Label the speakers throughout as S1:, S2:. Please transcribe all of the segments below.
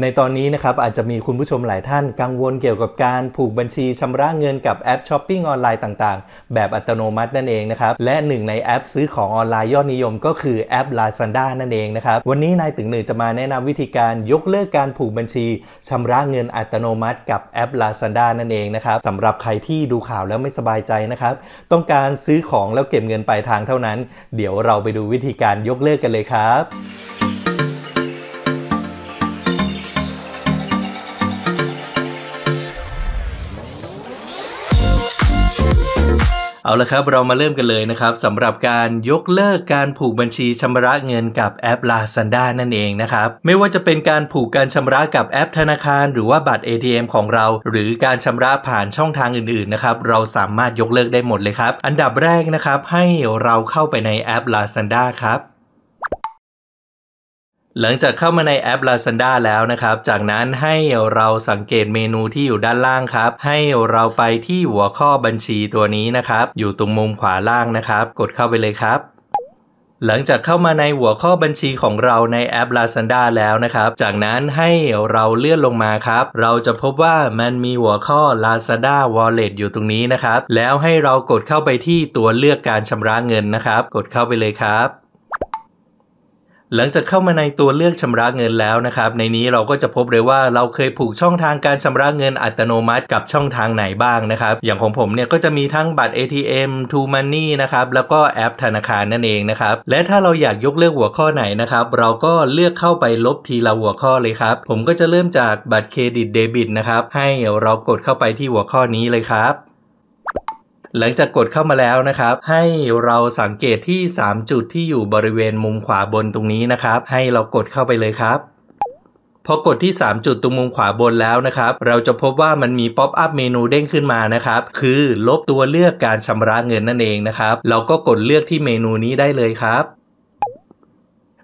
S1: ในตอนนี้นะครับอาจจะมีคุณผู้ชมหลายท่าน กังวลเกี่ยวกับการผูกบัญชีชำระเงินกับแอปช้อปปิ้งออนไลน์ต่างๆ แบบอัตโนมัตินั่นเองนะครับ และหนึ่งในแอปซื้อของออนไลน์ยอดนิยมก็คือ แอป Lazada นั่นเองนะครับวันนี้นายตึงหนึ่งจะมาแนะนำวิธีการยกเลิกการผูกบัญชีชำระเงินอัตโนมัติ กับแอป Lazada นั่นเองนะครับสำหรับใครที่ดูข่าวแล้วไม่สบายใจนะครับต้องการซื้อของแล้วเก็บเงินปลายทางเท่านั้น เดี๋ยวเราไปดูวิธีการยกเลิกกันเลยครับเอาละครับเรามาเริ่มกันเลยนะครับสำหรับการยกเลิกการผูกบัญชีชำระเงินกับแอป Lazada นั่นเองนะครับไม่ว่าจะเป็นการผูกการชำระกับแอปธนาคาร หรือว่าบัตร ATM ของเรา หรือการชำระผ่านช่องทางอื่นๆนะครับเราสามารถยกเลิกได้หมดเลยครับอันดับแรกนะครับให้เราเข้าไปในแอป Lazada ครับหลังจากเข้ามาในแอป Lazada แล้วนะครับ จากนั้นให้เราสังเกตเมนูที่อยู่ด้านล่างครับ ให้เราไปที่หัวข้อบัญชีตัวนี้นะครับ อยู่ตรงมุมขวาล่างนะครับ กดเข้าไปเลยครับ หลังจากเข้ามาในหัวข้อบัญชีของเราในแอป Lazada แล้วนะครับ จากนั้นให้เราเลื่อนลงมาครับ เราจะพบว่ามันมีหัวข้อ Lazada Wallet อยู่ตรงนี้นะครับ แล้วให้เรากดเข้าไปที่ตัวเลือกการชำระเงินนะครับ กดเข้าไปเลยครับหลังจากเข้ามาในตัวเลือกชำระเงินแล้วนะครับในนี้เราก็จะพบเลยว่าเราเคยผูกช่องทางการชำระเงินอัตโนมัติกับช่องทางไหนบ้างนะครับอย่างของผมเนี่ยก็จะมีทั้งบัตร ATM True Money นะครับแล้วก็แอปธนาคารนั่นเองนะครับและถ้าเราอยากยกเลิกหัวข้อไหนนะครับเราก็เลือกเข้าไปลบทีละหัวข้อเลยครับผมก็จะเริ่มจากบัตรเครดิตเดบิตนะครับให้เรากดเข้าไปที่หัวข้อนี้เลยครับหลังจากกดเข้ามาแล้วนะครับ ให้เราสังเกตที่ 3 จุดที่อยู่บริเวณมุมขวาบนตรงนี้นะครับให้เรากดเข้าไปเลยครับ พอกดที่ 3 จุดตรงมุมขวาบนแล้วนะครับ เราจะพบว่ามันมีป๊อปอัพเมนูเด้งขึ้นมานะครับ คือลบตัวเลือกการชำระเงินนั่นเองนะครับ เราก็กดเลือกที่เมนูนี้ได้เลยครับ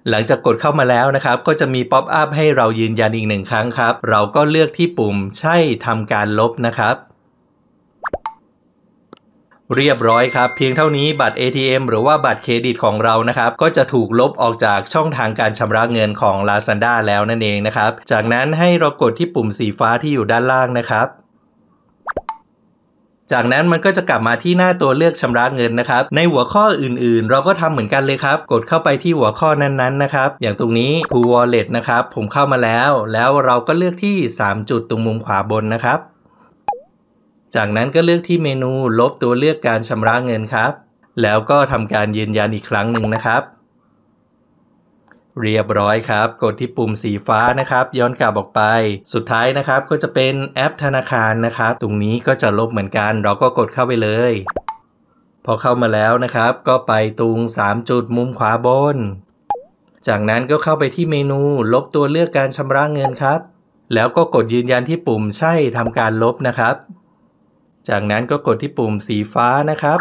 S1: หลังจากกดเข้ามาแล้วนะครับ ก็จะมีป๊อปอัพให้เรายืนยันอีกหนึ่งครั้งครับ เราก็เลือกที่ปุ่มใช่ทำการลบนะครับเรียบร้อยครับ เพียงเท่านี้บัตร ATM หรือว่าบัตรเครดิตของเรานะครับ ก็จะถูกลบออกจากช่องทางการชำระเงินของ Lazada แล้วนั่นเองนะครับจากนั้นให้เรากดที่ปุ่มสีฟ้าที่อยู่ด้านล่างนะครับ จากนั้นมันก็จะกลับมาที่หน้าตัวเลือกชำระเงินนะครับ ในหัวข้ออื่นๆ เราก็ทำเหมือนกันเลยครับ กดเข้าไปที่หัวข้อนั้น ๆนะครับ อย่างตรงนีู้ o Wallet นะครับ ผมเข้ามาแล้วแล้วเราก็เลือกที่ 3 จุดตรงมุมขวาบนนะครับจากนั้นก็เลือกที่เมนูลบตัวเลือกการชำระเงินครับ แล้วก็ทำการยืนยันอีกครั้งหนึ่งนะครับ เรียบร้อยครับ กดที่ปุ่มสีฟ้านะครับ ย้อนกลับออกไป สุดท้ายนะครับ ก็จะเป็นแอปธนาคารนะครับ ตรงนี้ก็จะลบเหมือนกัน เราก็กดเข้าไปเลย พอเข้ามาแล้วนะครับ ก็ไปตรง3 จุดมุมขวาบน จากนั้นก็เข้าไปที่เมนูลบตัวเลือกการชำระเงินครับ แล้วก็กดยืนยันที่ปุ่มใช่ทำการลบนะครับจากนั้นก็กดที่ปุ่มสีฟ้านะครับ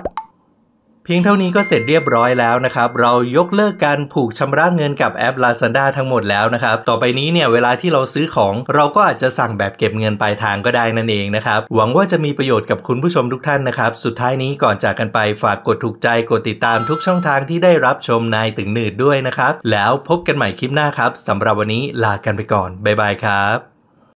S1: เพียงเท่านี้ก็เสร็จเรียบร้อยแล้วนะครับเรายกเลิกการผูกชำระเงินกับแอป Lazada ทั้งหมดแล้วนะครับ ต่อไปนี้เนี่ยเวลาที่เราซื้อของ เราก็อาจจะสั่งแบบเก็บเงินปลายทางก็ได้นั่นเองนะครับหวังว่าจะมีประโยชน์กับคุณผู้ชมทุกท่านนะครับสุดท้ายนี้ก่อนจากกันไปฝากกดถูกใจกดติดตามทุกช่องทางที่ได้รับชมนายตึงหนืดด้วยนะครับแล้วพบกันใหม่คลิปหน้าครับสำหรับวันนี้ลากันไปก่อนบ๊ายบายครับ